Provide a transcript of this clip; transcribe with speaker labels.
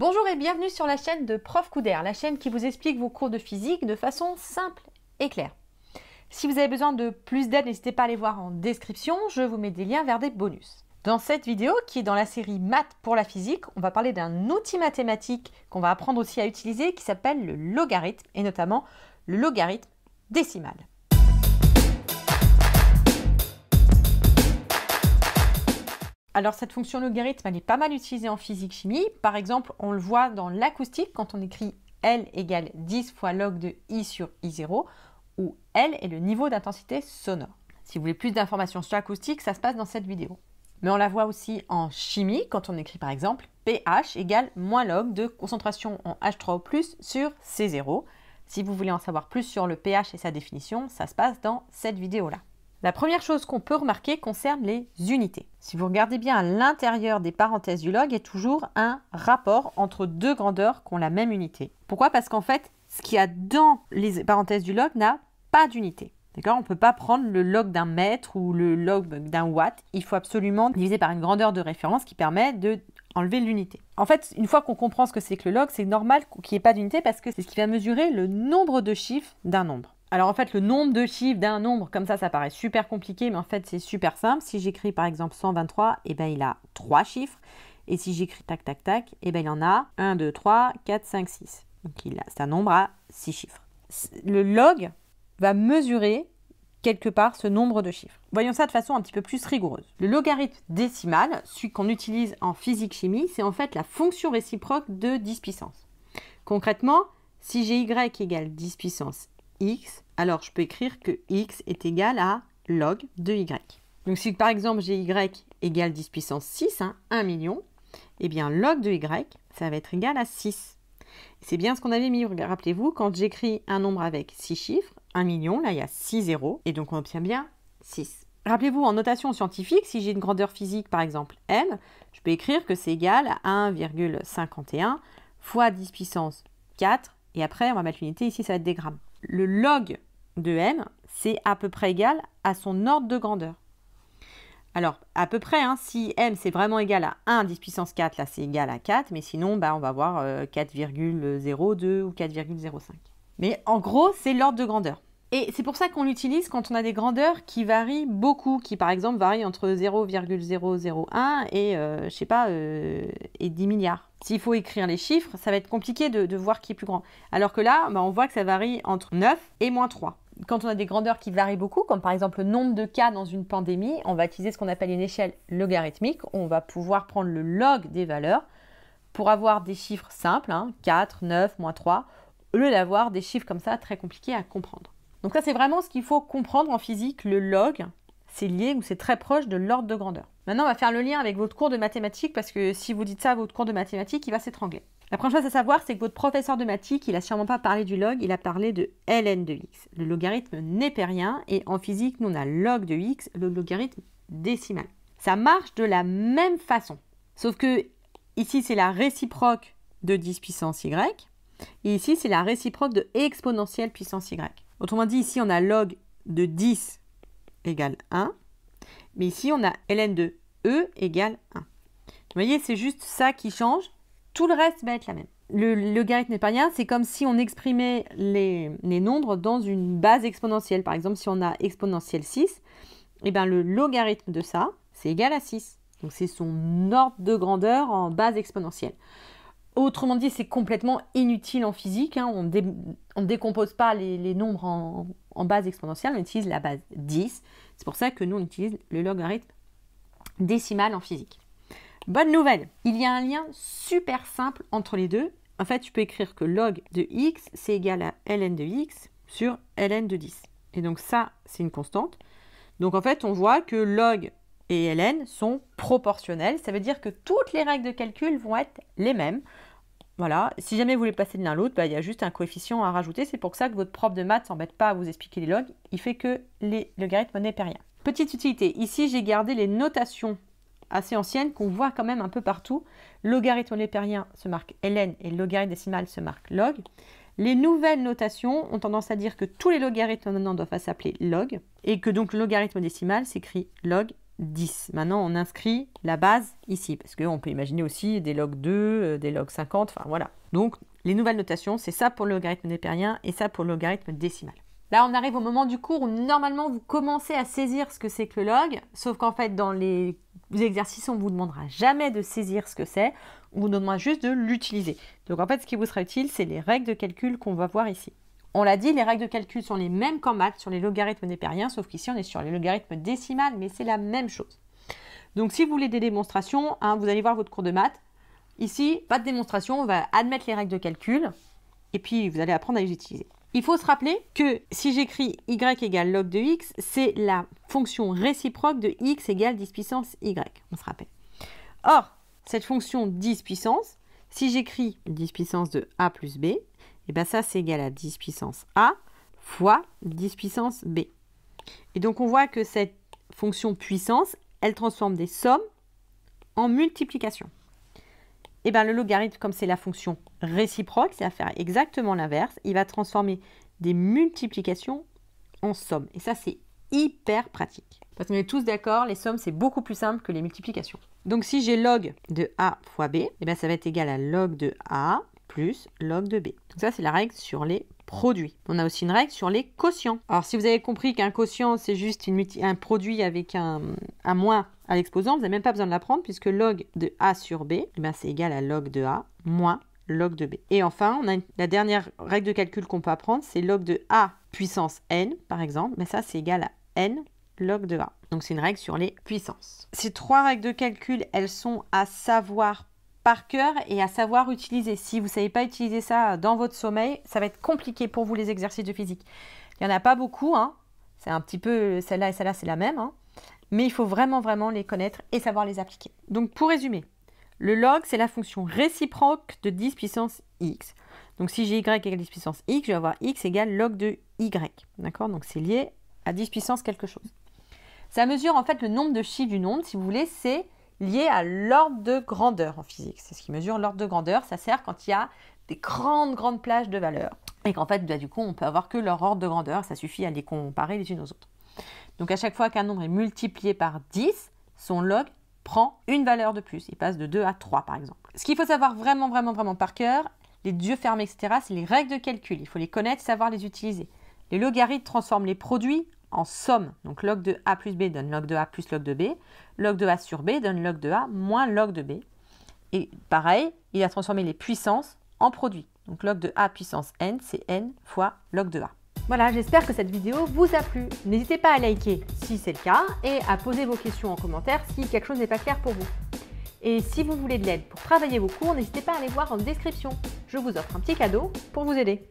Speaker 1: Bonjour et bienvenue sur la chaîne de Prof Couder, la chaîne qui vous explique vos cours de physique de façon simple et claire. Si vous avez besoin de plus d'aide, n'hésitez pas à les voir en description, je vous mets des liens vers des bonus. Dans cette vidéo, qui est dans la série Maths pour la physique, on va parler d'un outil mathématique qu'on va apprendre aussi à utiliser qui s'appelle le logarithme et notamment le logarithme décimal. Alors cette fonction logarithme, elle est pas mal utilisée en physique-chimie. Par exemple, on le voit dans l'acoustique quand on écrit L égale 10 fois log de I sur I0, où L est le niveau d'intensité sonore. Si vous voulez plus d'informations sur l'acoustique, ça se passe dans cette vidéo. Mais on la voit aussi en chimie quand on écrit par exemple pH égale moins log de concentration en H3O+, sur C0. Si vous voulez en savoir plus sur le pH et sa définition, ça se passe dans cette vidéo-là. La première chose qu'on peut remarquer concerne les unités. Si vous regardez bien à l'intérieur des parenthèses du log, il y a toujours un rapport entre deux grandeurs qui ont la même unité. Pourquoi Parce qu'en fait, ce qu'il y a dans les parenthèses du log n'a pas d'unité. D'accord On ne peut pas prendre le log d'un mètre ou le log d'un watt. Il faut absolument diviser par une grandeur de référence qui permet de enlever l'unité. En fait, une fois qu'on comprend ce que c'est que le log, c'est normal qu'il n'y ait pas d'unité parce que c'est ce qui va mesurer le nombre de chiffres d'un nombre. Alors en fait, le nombre de chiffres d'un nombre, comme ça, ça paraît super compliqué, mais en fait, c'est super simple. Si j'écris par exemple 123, eh ben, il a 3 chiffres. Et si j'écris tac, tac, tac, eh ben, il en a 1, 2, 3, 4, 5, 6. Donc il c'est un nombre à 6 chiffres. Le log va mesurer quelque part ce nombre de chiffres. Voyons ça de façon un petit peu plus rigoureuse. Le logarithme décimal, celui qu'on utilise en physique-chimie, c'est en fait la fonction réciproque de 10 puissance. Concrètement, si j'ai y égale 10 puissance x, alors je peux écrire que x est égal à log de y. Donc si par exemple j'ai y égale 10 puissance 6, 1 hein, million, et eh bien log de y, ça va être égal à 6. C'est bien ce qu'on avait mis, rappelez-vous, quand j'écris un nombre avec 6 chiffres, 1 million, là il y a 6 zéros, et donc on obtient bien 6. Rappelez-vous, en notation scientifique, si j'ai une grandeur physique, par exemple m, je peux écrire que c'est égal à 1,51 fois 10 puissance 4, et après on va mettre l'unité, ici ça va être des grammes le log de m, c'est à peu près égal à son ordre de grandeur. Alors, à peu près, hein, si m c'est vraiment égal à 1 10 puissance 4, là c'est égal à 4, mais sinon, bah, on va avoir 4,02 euh, ou 4,05. Mais en gros, c'est l'ordre de grandeur. Et c'est pour ça qu'on l'utilise quand on a des grandeurs qui varient beaucoup, qui par exemple varient entre 0,001 et, euh, je sais pas, euh, et 10 milliards. S'il faut écrire les chiffres, ça va être compliqué de, voir qui est plus grand. Alors que là, bah, on voit que ça varie entre 9 et moins 3. Quand on a des grandeurs qui varient beaucoup, comme par exemple le nombre de cas dans une pandémie, on va utiliser ce qu'on appelle une échelle logarithmique. On va pouvoir prendre le log des valeurs pour avoir des chiffres simples, 4, hein, 9, moins 3, au lieu d'avoir des chiffres comme ça très compliqués à comprendre. Donc ça, c'est vraiment ce qu'il faut comprendre en physique. Le log, c'est lié ou c'est très proche de l'ordre de grandeur. Maintenant, on va faire le lien avec votre cours de mathématiques parce que si vous dites ça votre cours de mathématiques, il va s'étrangler. La première chose à savoir, c'est que votre professeur de mathématiques, il n'a sûrement pas parlé du log, il a parlé de ln de x, le logarithme n'est pas rien et en physique, nous on a log de x, le logarithme décimal. Ça marche de la même façon, sauf que ici c'est la réciproque de 10 puissance y, et ici c'est la réciproque de exponentielle puissance y. Autrement dit, ici, on a log de 10 égale 1. Mais ici, on a ln de E égale 1. Vous voyez, c'est juste ça qui change. Tout le reste va être la même. Le logarithme n'est pas rien, c'est comme si on exprimait les, nombres dans une base exponentielle. Par exemple, si on a exponentielle 6, eh bien le logarithme de ça, c'est égal à 6. Donc c'est son ordre de grandeur en base exponentielle. Autrement dit, c'est complètement inutile en physique. Hein. On ne décompose pas les, nombres en, en, base exponentielle, on utilise la base 10. C'est pour ça que nous, on utilise le logarithme décimal en physique. Bonne nouvelle, il y a un lien super simple entre les deux. En fait, tu peux écrire que log de x, c'est égal à ln de x sur ln de 10. Et donc ça, c'est une constante. Donc en fait, on voit que log et ln sont proportionnels. Ça veut dire que toutes les règles de calcul vont être les mêmes. Voilà, si jamais vous voulez passer de l'un à l'autre, bah, il y a juste un coefficient à rajouter. C'est pour ça que votre prof de maths s'embête pas à vous expliquer les logs. Il fait que les logarithmes rien. Petite utilité, ici j'ai gardé les notations assez anciennes qu'on voit quand même un peu partout. Logarithme népérien se marque ln et logarithme décimal se marque log. Les nouvelles notations ont tendance à dire que tous les logarithmes maintenant doivent s'appeler log et que donc le logarithme décimal s'écrit log 10. Maintenant, on inscrit la base ici, parce qu'on peut imaginer aussi des logs 2, euh, des logs 50, enfin voilà. Donc, les nouvelles notations, c'est ça pour le logarithme népérien et ça pour le logarithme décimal. Là, on arrive au moment du cours où normalement vous commencez à saisir ce que c'est que le log, sauf qu'en fait, dans les exercices, on ne vous demandera jamais de saisir ce que c'est, on vous demandera juste de l'utiliser. Donc en fait, ce qui vous sera utile, c'est les règles de calcul qu'on va voir ici. On l'a dit, les règles de calcul sont les mêmes qu'en maths sur les logarithmes népériens, sauf qu'ici on est sur les logarithmes décimales, mais c'est la même chose. Donc si vous voulez des démonstrations, hein, vous allez voir votre cours de maths. Ici, pas de démonstration, on va admettre les règles de calcul, et puis vous allez apprendre à les utiliser. Il faut se rappeler que si j'écris y égale log de x, c'est la fonction réciproque de x égale 10 puissance y, on se rappelle. Or, cette fonction 10 puissance, si j'écris 10 puissance de a plus b, et eh bien ça, c'est égal à 10 puissance A fois 10 puissance B. Et donc, on voit que cette fonction puissance, elle transforme des sommes en multiplications. Et eh bien le logarithme, comme c'est la fonction réciproque, c'est à faire exactement l'inverse. Il va transformer des multiplications en sommes. Et ça, c'est hyper pratique. Parce qu'on est tous d'accord, les sommes, c'est beaucoup plus simple que les multiplications. Donc si j'ai log de A fois B, et eh bien ça va être égal à log de A plus log de b. Donc ça, c'est la règle sur les produits. On a aussi une règle sur les quotients. Alors, si vous avez compris qu'un quotient, c'est juste un produit avec un, moins à l'exposant, vous n'avez même pas besoin de l'apprendre puisque log de a sur b, eh ben, c'est égal à log de a moins log de b. Et enfin, on a la dernière règle de calcul qu'on peut apprendre, c'est log de a puissance n, par exemple, mais ça, c'est égal à n log de a. Donc c'est une règle sur les puissances. Ces trois règles de calcul, elles sont à savoir par cœur et à savoir utiliser. Si vous ne savez pas utiliser ça dans votre sommeil, ça va être compliqué pour vous les exercices de physique. Il n'y en a pas beaucoup, hein. c'est un petit peu celle-là et celle-là, c'est la même. Hein. Mais il faut vraiment, vraiment les connaître et savoir les appliquer. Donc pour résumer, le log, c'est la fonction réciproque de 10 puissance x. Donc si j'ai y égale 10 puissance x, je vais avoir x égale log de y. D'accord Donc c'est lié à 10 puissance quelque chose. Ça mesure en fait le nombre de chiffres du onde, si vous voulez, c'est lié à l'ordre de grandeur en physique. C'est ce qui mesure l'ordre de grandeur. Ça sert quand il y a des grandes, grandes plages de valeurs. Et qu'en fait, bah, du coup, on peut avoir que leur ordre de grandeur. Ça suffit à les comparer les unes aux autres. Donc à chaque fois qu'un nombre est multiplié par 10, son log prend une valeur de plus. Il passe de 2 à 3 par exemple. Ce qu'il faut savoir vraiment, vraiment, vraiment par cœur, les dieux fermés, etc., c'est les règles de calcul. Il faut les connaître, savoir les utiliser. Les logarithmes transforment les produits en somme. Donc log de A plus B donne log de A plus log de B. Log de A sur B donne log de A moins log de B. Et pareil, il a transformé les puissances en produits. Donc log de A puissance N, c'est N fois log de A. Voilà, j'espère que cette vidéo vous a plu. N'hésitez pas à liker si c'est le cas et à poser vos questions en commentaire si quelque chose n'est pas clair pour vous. Et si vous voulez de l'aide pour travailler vos cours, n'hésitez pas à aller voir en description. Je vous offre un petit cadeau pour vous aider.